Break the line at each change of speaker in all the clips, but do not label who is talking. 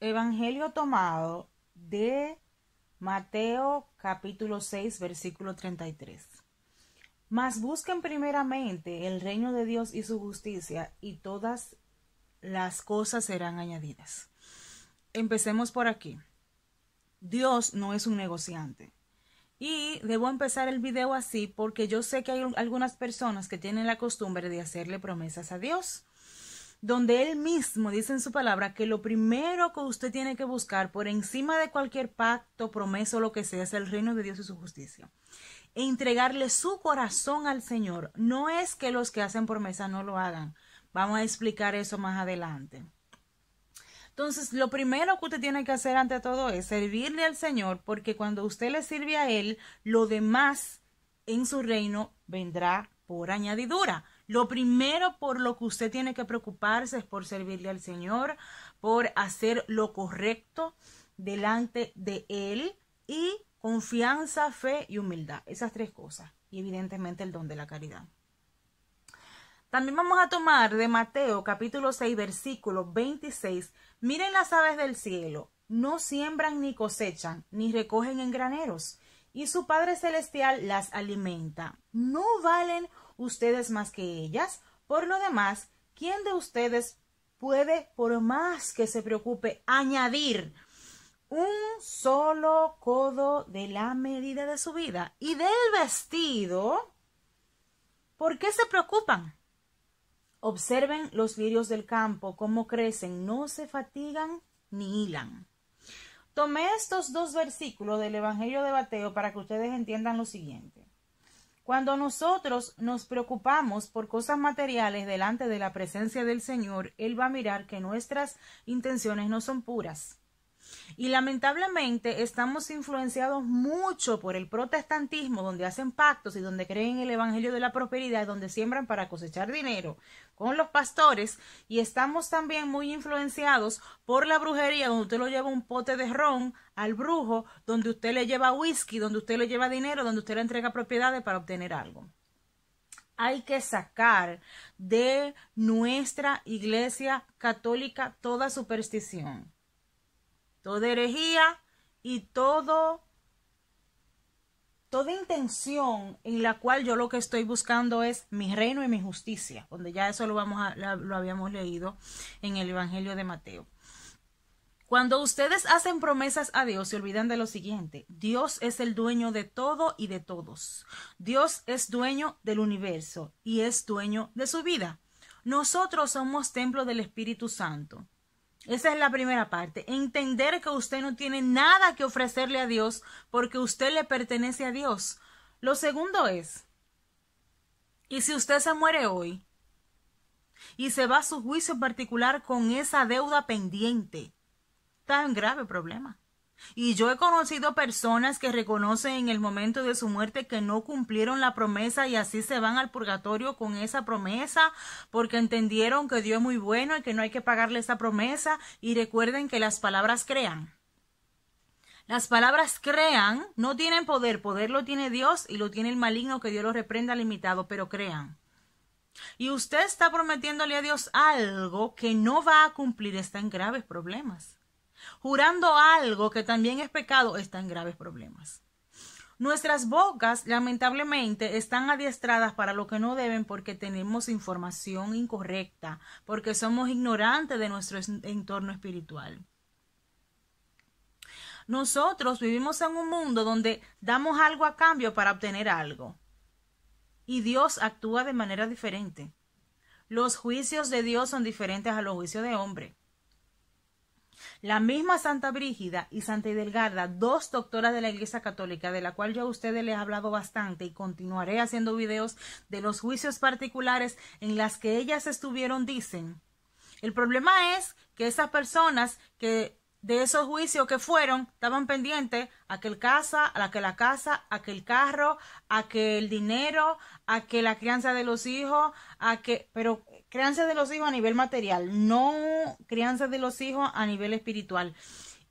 Evangelio tomado de Mateo capítulo 6 versículo 33. Mas busquen primeramente el reino de Dios y su justicia y todas las cosas serán añadidas. Empecemos por aquí. Dios no es un negociante. Y debo empezar el video así porque yo sé que hay algunas personas que tienen la costumbre de hacerle promesas a Dios donde él mismo dice en su palabra que lo primero que usted tiene que buscar por encima de cualquier pacto, promesa o lo que sea es el reino de Dios y su justicia. E entregarle su corazón al Señor. No es que los que hacen promesa no lo hagan. Vamos a explicar eso más adelante. Entonces, lo primero que usted tiene que hacer ante todo es servirle al Señor, porque cuando usted le sirve a Él, lo demás en su reino vendrá por añadidura. Lo primero por lo que usted tiene que preocuparse es por servirle al Señor, por hacer lo correcto delante de Él y confianza, fe y humildad. Esas tres cosas. Y evidentemente el don de la caridad. También vamos a tomar de Mateo capítulo 6 versículo 26. Miren las aves del cielo. No siembran ni cosechan, ni recogen en graneros. Y su Padre Celestial las alimenta. No valen ustedes más que ellas? Por lo demás, ¿quién de ustedes puede, por más que se preocupe, añadir un solo codo de la medida de su vida y del vestido? ¿Por qué se preocupan? Observen los lirios del campo, cómo crecen, no se fatigan ni hilan. Tomé estos dos versículos del Evangelio de Bateo para que ustedes entiendan lo siguiente. Cuando nosotros nos preocupamos por cosas materiales delante de la presencia del Señor, Él va a mirar que nuestras intenciones no son puras. Y lamentablemente estamos influenciados mucho por el protestantismo, donde hacen pactos y donde creen el Evangelio de la Prosperidad, donde siembran para cosechar dinero con los pastores. Y estamos también muy influenciados por la brujería, donde usted lo lleva un pote de ron al brujo, donde usted le lleva whisky, donde usted le lleva dinero, donde usted le entrega propiedades para obtener algo hay que sacar de nuestra iglesia católica toda superstición toda herejía y todo toda intención en la cual yo lo que estoy buscando es mi reino y mi justicia, donde ya eso lo, vamos a, lo habíamos leído en el Evangelio de Mateo. Cuando ustedes hacen promesas a Dios, se olvidan de lo siguiente. Dios es el dueño de todo y de todos. Dios es dueño del universo y es dueño de su vida. Nosotros somos templo del Espíritu Santo. Esa es la primera parte. Entender que usted no tiene nada que ofrecerle a Dios porque usted le pertenece a Dios. Lo segundo es, y si usted se muere hoy y se va a su juicio particular con esa deuda pendiente, está en grave problema. Y yo he conocido personas que reconocen en el momento de su muerte que no cumplieron la promesa y así se van al purgatorio con esa promesa porque entendieron que Dios es muy bueno y que no hay que pagarle esa promesa. Y recuerden que las palabras crean. Las palabras crean no tienen poder, poder lo tiene Dios y lo tiene el maligno que Dios lo reprenda limitado, pero crean. Y usted está prometiéndole a Dios algo que no va a cumplir, está en graves problemas. Jurando algo que también es pecado, está en graves problemas. Nuestras bocas, lamentablemente, están adiestradas para lo que no deben porque tenemos información incorrecta, porque somos ignorantes de nuestro entorno espiritual. Nosotros vivimos en un mundo donde damos algo a cambio para obtener algo. Y Dios actúa de manera diferente. Los juicios de Dios son diferentes a los juicios de hombre. La misma Santa Brígida y Santa Hidelgarda, dos doctoras de la Iglesia Católica, de la cual yo a ustedes les he hablado bastante y continuaré haciendo videos de los juicios particulares en las que ellas estuvieron, dicen. El problema es que esas personas que de esos juicios que fueron, estaban pendientes a que el casa, a que la casa, a que el carro, a que el dinero, a que la crianza de los hijos, a que, pero crianza de los hijos a nivel material, no crianza de los hijos a nivel espiritual.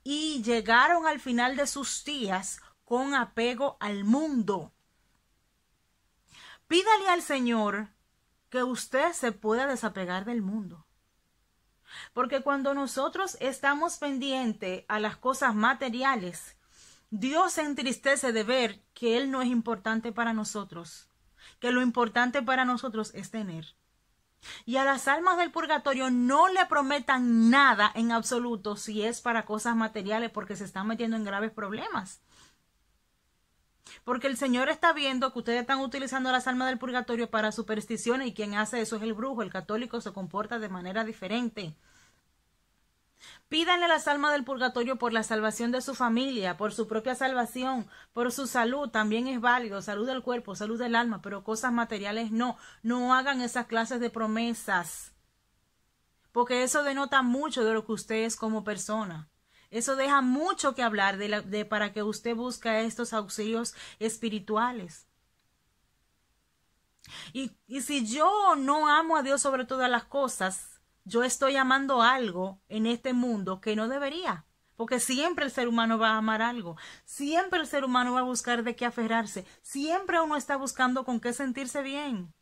Y llegaron al final de sus días con apego al mundo. Pídale al Señor que usted se pueda desapegar del mundo. Porque cuando nosotros estamos pendientes a las cosas materiales, Dios se entristece de ver que Él no es importante para nosotros, que lo importante para nosotros es tener. Y a las almas del purgatorio no le prometan nada en absoluto si es para cosas materiales porque se están metiendo en graves problemas. Porque el Señor está viendo que ustedes están utilizando las almas del purgatorio para supersticiones y quien hace eso es el brujo. El católico se comporta de manera diferente. Pídanle las almas del purgatorio por la salvación de su familia, por su propia salvación, por su salud, también es válido, salud del cuerpo, salud del alma, pero cosas materiales no, no hagan esas clases de promesas, porque eso denota mucho de lo que usted es como persona. Eso deja mucho que hablar de, para que usted busque estos auxilios espirituales. Y, y si yo no amo a Dios sobre todas las cosas, yo estoy amando algo en este mundo que no debería. Porque siempre el ser humano va a amar algo, siempre el ser humano va a buscar de qué aferrarse, siempre uno está buscando con qué sentirse bien.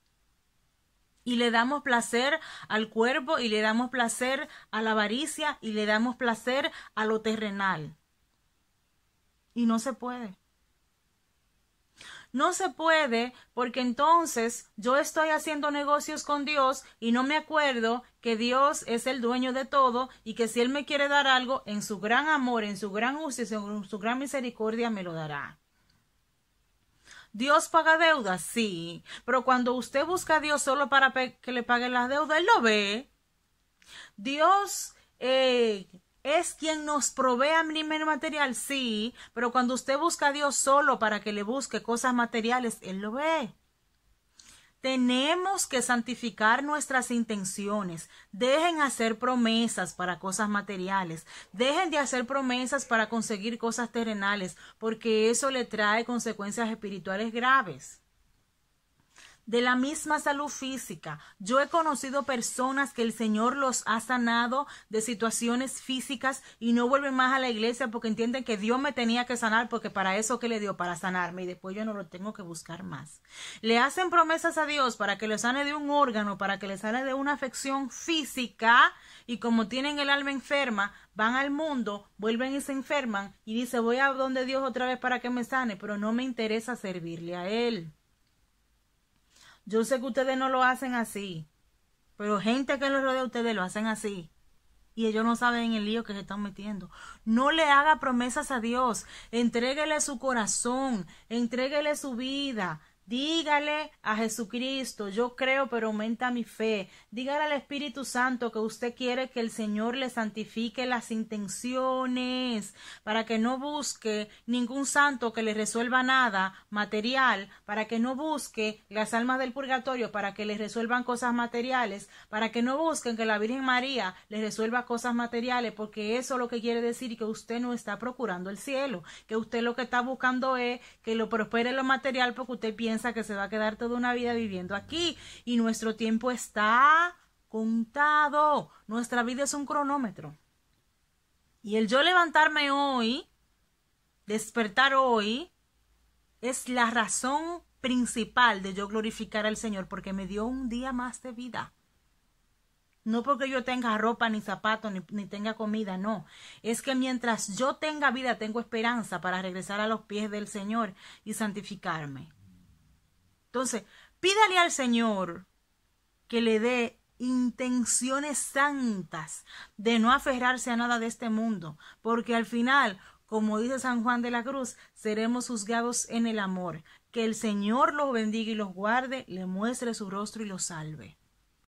Y le damos placer al cuerpo y le damos placer a la avaricia y le damos placer a lo terrenal. Y no se puede. No se puede porque entonces yo estoy haciendo negocios con Dios y no me acuerdo que Dios es el dueño de todo y que si Él me quiere dar algo, en su gran amor, en su gran justicia, en su gran misericordia, me lo dará. Dios paga deudas, sí, pero cuando usted busca a Dios solo para que le pague las deudas, Él lo ve. Dios eh, es quien nos provee a material, sí, pero cuando usted busca a Dios solo para que le busque cosas materiales, Él lo ve. Tenemos que santificar nuestras intenciones. Dejen hacer promesas para cosas materiales. Dejen de hacer promesas para conseguir cosas terrenales, porque eso le trae consecuencias espirituales graves de la misma salud física. Yo he conocido personas que el Señor los ha sanado de situaciones físicas y no vuelven más a la iglesia porque entienden que Dios me tenía que sanar porque para eso que le dio, para sanarme y después yo no lo tengo que buscar más. Le hacen promesas a Dios para que le sane de un órgano, para que le sane de una afección física y como tienen el alma enferma, van al mundo, vuelven y se enferman y dice voy a donde Dios otra vez para que me sane, pero no me interesa servirle a Él. Yo sé que ustedes no lo hacen así, pero gente que los rodea a ustedes lo hacen así. Y ellos no saben el lío que se están metiendo. No le haga promesas a Dios. Entréguele su corazón, entréguele su vida, Dígale a Jesucristo, yo creo, pero aumenta mi fe. Dígale al Espíritu Santo que usted quiere que el Señor le santifique las intenciones para que no busque ningún santo que le resuelva nada material, para que no busque las almas del purgatorio para que le resuelvan cosas materiales, para que no busquen que la Virgen María le resuelva cosas materiales, porque eso lo que quiere decir que usted no está procurando el cielo, que usted lo que está buscando es que lo prospere lo material porque usted piensa que se va a quedar toda una vida viviendo aquí y nuestro tiempo está contado. Nuestra vida es un cronómetro. Y el yo levantarme hoy, despertar hoy, es la razón principal de yo glorificar al Señor porque me dio un día más de vida. No porque yo tenga ropa, ni zapatos, ni, tenga comida, no. Es que mientras yo tenga vida, tengo esperanza para regresar a los pies del Señor y santificarme. Entonces, pídale al Señor que le dé intenciones santas de no aferrarse a nada de este mundo, porque al final, como dice San Juan de la Cruz, seremos juzgados en el amor. Que el Señor los bendiga y los guarde, le muestre su rostro y los salve.